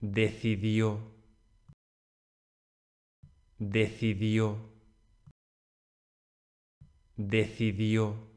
decidió, decidió, decidió.